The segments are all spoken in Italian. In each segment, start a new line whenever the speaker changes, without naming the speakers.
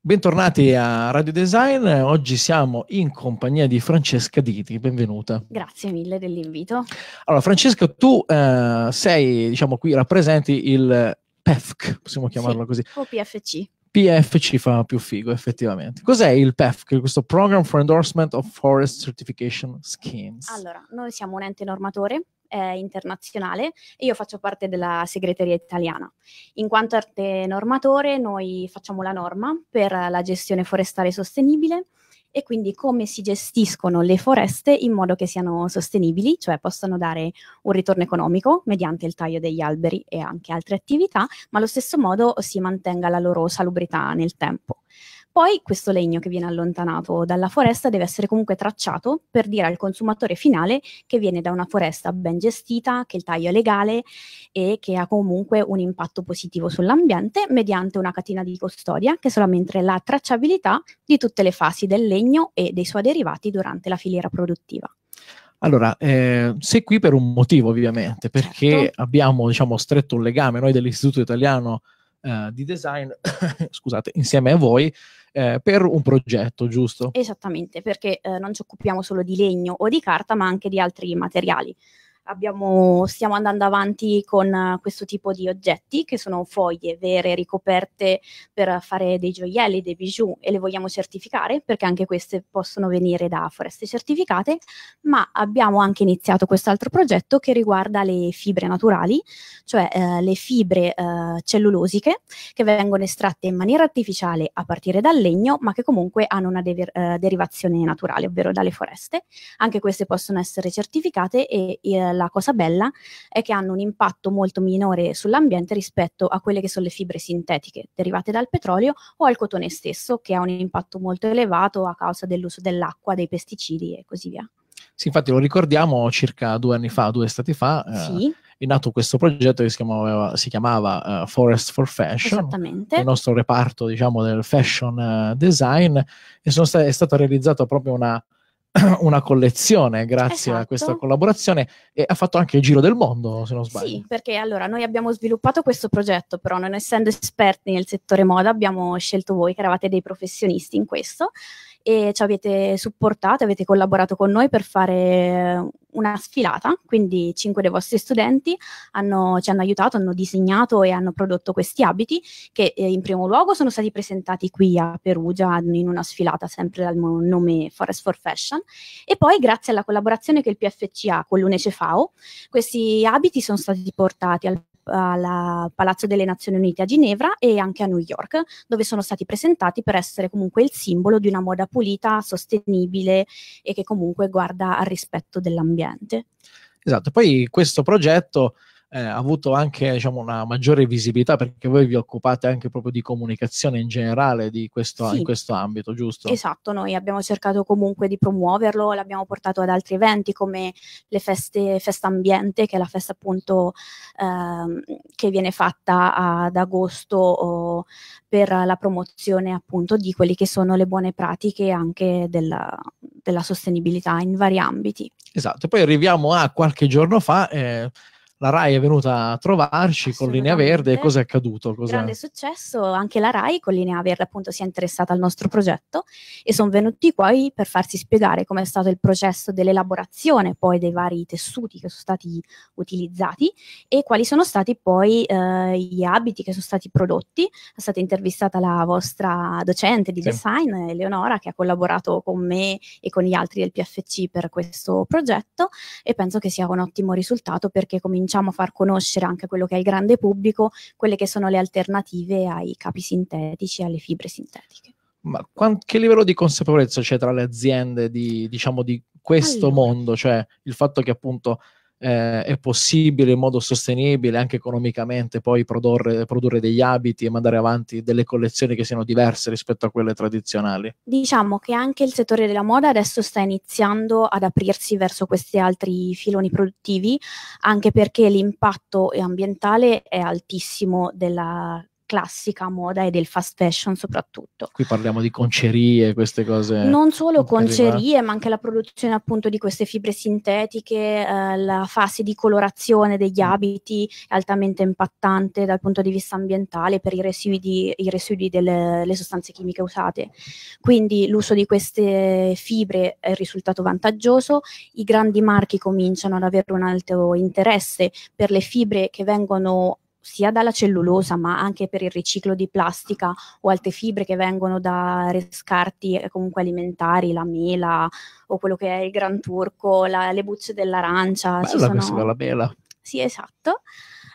Bentornati a Radio Design, oggi siamo in compagnia di Francesca Diti, benvenuta.
Grazie mille dell'invito.
Allora Francesca, tu eh, sei, diciamo qui, rappresenti il PEFC, possiamo chiamarlo sì, così.
O PFC.
PFC fa più figo, effettivamente. Cos'è il PEFC, questo Program for Endorsement of Forest Certification
Schemes? Allora, noi siamo un ente normatore eh, internazionale e io faccio parte della segreteria italiana. In quanto arte normatore noi facciamo la norma per la gestione forestale sostenibile e quindi come si gestiscono le foreste in modo che siano sostenibili, cioè possano dare un ritorno economico mediante il taglio degli alberi e anche altre attività, ma allo stesso modo si mantenga la loro salubrità nel tempo. Poi questo legno che viene allontanato dalla foresta deve essere comunque tracciato per dire al consumatore finale che viene da una foresta ben gestita, che il taglio è legale e che ha comunque un impatto positivo sull'ambiente mediante una catena di custodia che solamente la tracciabilità di tutte le fasi del legno e dei suoi derivati durante la filiera produttiva.
Allora, eh, sei qui per un motivo ovviamente, perché certo. abbiamo diciamo, stretto un legame noi dell'Istituto Italiano eh, di Design, scusate, insieme a voi, eh, per un progetto, giusto?
Esattamente, perché eh, non ci occupiamo solo di legno o di carta, ma anche di altri materiali abbiamo, stiamo andando avanti con eh, questo tipo di oggetti che sono foglie vere ricoperte per fare dei gioielli, dei bijou e le vogliamo certificare perché anche queste possono venire da foreste certificate, ma abbiamo anche iniziato quest'altro progetto che riguarda le fibre naturali, cioè eh, le fibre eh, cellulosiche che vengono estratte in maniera artificiale a partire dal legno, ma che comunque hanno una dever, eh, derivazione naturale, ovvero dalle foreste. Anche queste possono essere certificate e il la cosa bella è che hanno un impatto molto minore sull'ambiente rispetto a quelle che sono le fibre sintetiche derivate dal petrolio o al cotone stesso, che ha un impatto molto elevato a causa dell'uso dell'acqua, dei pesticidi e così via.
Sì, infatti lo ricordiamo circa due anni fa, due estati fa. Eh, sì. è nato questo progetto che si chiamava, si chiamava uh, Forest for Fashion, il nostro reparto diciamo, del fashion uh, design, e sta- è stata realizzata proprio una, una collezione grazie esatto. a questa esatto. collaborazione e ha fatto anche il giro del mondo, se non sbaglio. Sì,
perché allora noi abbiamo sviluppato questo progetto, però non essendo esperti nel settore moda abbiamo scelto voi che eravate dei professionisti in questo e ci avete supportato, avete collaborato con noi per fare una sfilata, quindi cinque dei vostri studenti hanno, ci hanno aiutato, hanno disegnato e hanno prodotto questi abiti che eh, in primo luogo sono stati presentati qui a Perugia in una sfilata sempre dal nome Forest for Fashion e poi grazie alla collaborazione che il PFC ha con l'UNECEFAO questi abiti sono stati portati al al Palazzo delle Nazioni Unite a Ginevra e anche a New York, dove sono stati presentati per essere comunque il simbolo di una moda pulita, sostenibile e che comunque guarda al rispetto dell'ambiente.
Esatto, poi questo progetto eh, avuto anche diciamo, una maggiore visibilità perché voi vi occupate anche proprio di comunicazione in generale di questo, sì. in questo ambito, giusto?
Esatto, noi abbiamo cercato comunque di promuoverlo, l'abbiamo portato ad altri eventi come le feste Festa Ambiente, che è la festa appunto ehm, che viene fatta ad agosto oh, per la promozione appunto di quelle che sono le buone pratiche anche della, della sostenibilità in vari ambiti.
Esatto, poi arriviamo a qualche giorno fa. Eh, la RAI è venuta a trovarci con Linea Verde, cosa è accaduto? Cos'è? Grande
successo, anche la RAI con Linea Verde appunto si è interessata al nostro progetto e sono venuti poi per farsi spiegare com'è stato il processo dell'elaborazione poi dei vari tessuti che sono stati utilizzati e quali sono stati poi eh, gli abiti che sono stati prodotti. È stata intervistata la vostra docente di sì. design, Eleonora, che ha collaborato con me e con gli altri del PFC per questo progetto e penso che sia un ottimo risultato perché cominciamo cominciamo a far conoscere anche quello che è il grande pubblico, quelle che sono le alternative ai capi sintetici, e alle fibre sintetiche.
Ma quant- che livello di consapevolezza c'è tra le aziende di, diciamo, di questo allora. mondo? Cioè il fatto che appunto eh, è possibile in modo sostenibile anche economicamente poi produrre, produrre, degli abiti e mandare avanti delle collezioni che siano diverse rispetto a quelle tradizionali.
Diciamo che anche il settore della moda adesso sta iniziando ad aprirsi verso questi altri filoni produttivi, anche perché l'impatto ambientale è altissimo della classica moda e del fast fashion soprattutto.
Qui parliamo di concerie, queste cose. Non solo concerie,
ma anche la produzione appunto di queste fibre sintetiche, eh, la fase di colorazione degli mm. abiti è altamente impattante dal punto di vista ambientale per i residui, i residui delle sostanze chimiche usate. Quindi l'uso di queste fibre è risultato vantaggioso, i grandi marchi cominciano ad avere un alto interesse per le fibre che vengono sia dalla cellulosa ma anche per il riciclo di plastica o altre fibre che vengono da scarti eh, comunque alimentari, la mela o quello che è il gran turco, la, le bucce dell'arancia. Bella sono... questa mela. Sì, esatto.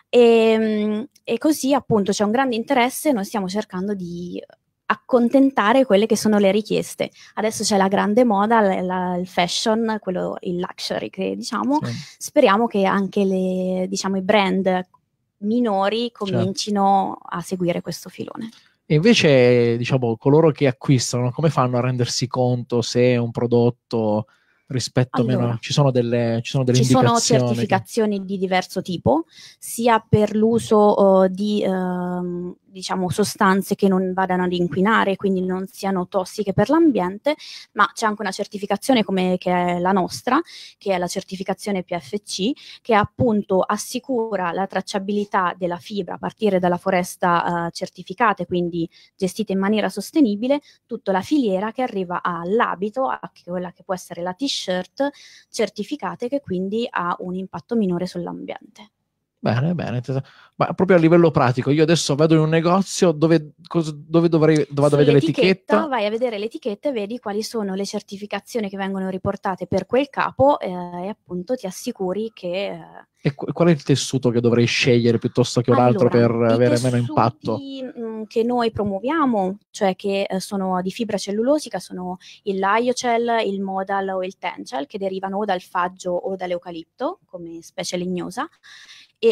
E, ehm, e così appunto c'è un grande interesse, noi stiamo cercando di accontentare quelle che sono le richieste. Adesso c'è la grande moda, la, la, il fashion, quello, il luxury, che diciamo. Sì. Speriamo che anche le, diciamo, i brand minori comincino certo. a seguire questo filone.
E invece, diciamo, coloro che acquistano, come fanno a rendersi conto se è un prodotto rispetto allora, meno? Ci sono delle, ci sono delle ci sono certificazioni
che... di diverso tipo, sia per l'uso uh, di uh, diciamo, sostanze che non vadano ad inquinare, quindi non siano tossiche per l'ambiente, ma c'è anche una certificazione come che è la nostra, che è la certificazione PFC, che appunto assicura la tracciabilità della fibra a partire dalla foresta eh, certificata, quindi gestita in maniera sostenibile, tutta la filiera che arriva all'abito, a quella che può essere la t-shirt, certificata e che quindi ha un impatto minore sull'ambiente.
Bene, bene. Ma proprio a livello pratico, io adesso vado in un negozio dove, dove dovrei, vado a vedere l'etichetta.
Vai a vedere l'etichetta e vedi quali sono le certificazioni che vengono riportate per quel capo eh, e appunto ti assicuri che... Eh...
E qu- qual è il tessuto che dovrei scegliere piuttosto che un allora, altro per avere meno impatto?
I mm, che noi promuoviamo, cioè che eh, sono di fibra cellulosica, sono il liocell, il modal o il tencel, che derivano o dal faggio o dall'eucalipto come specie legnosa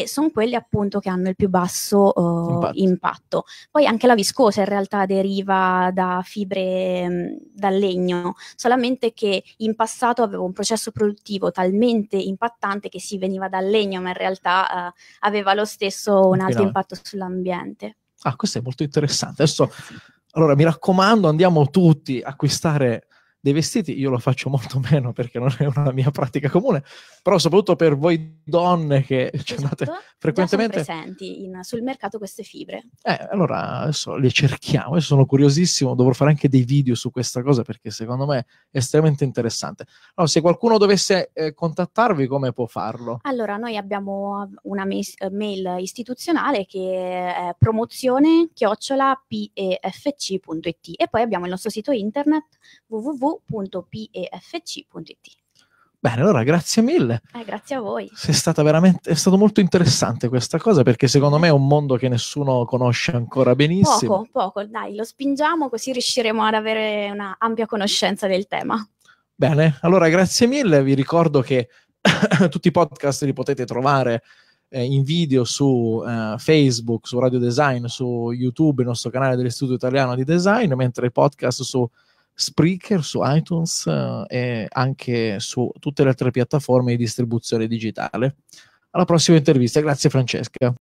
e sono quelli appunto che hanno il più basso uh, impatto. impatto. Poi anche la viscosa in realtà deriva da fibre mm, dal legno, solamente che in passato aveva un processo produttivo talmente impattante che si veniva dal legno, ma in realtà uh, aveva lo stesso un alto impatto sull'ambiente.
Ah, questo è molto interessante. Adesso, allora, mi raccomando, andiamo tutti a acquistare dei vestiti, io lo faccio molto meno perché non è una mia pratica comune, però soprattutto per voi donne che ci andate esatto. frequentemente... Sono
presenti in, sul mercato queste fibre.
Eh, allora adesso le cerchiamo, adesso sono curiosissimo, dovrò fare anche dei video su questa cosa perché secondo me è estremamente interessante. Allora, se qualcuno dovesse eh, contattarvi, come può farlo?
Allora, noi abbiamo una eh, mail istituzionale che è promozione chiocciolapefc.it e poi abbiamo il nostro sito internet www www.pefc.it.
Bene, allora grazie mille.
Eh, grazie a voi. È,
è stato molto interessante questa cosa perché secondo me è un mondo che nessuno conosce ancora benissimo. Poco,
poco, dai, lo spingiamo così riusciremo ad avere una ampia conoscenza del tema.
Bene, allora grazie mille. Vi ricordo che tutti i podcast li potete trovare eh, in video su eh, Facebook, su Radio Design, su YouTube, il nostro canale dell'Istituto Italiano di Design, mentre i podcast su Spreaker, su iTunes eh, e anche su tutte le altre piattaforme di distribuzione digitale. Alla prossima intervista, grazie Francesca.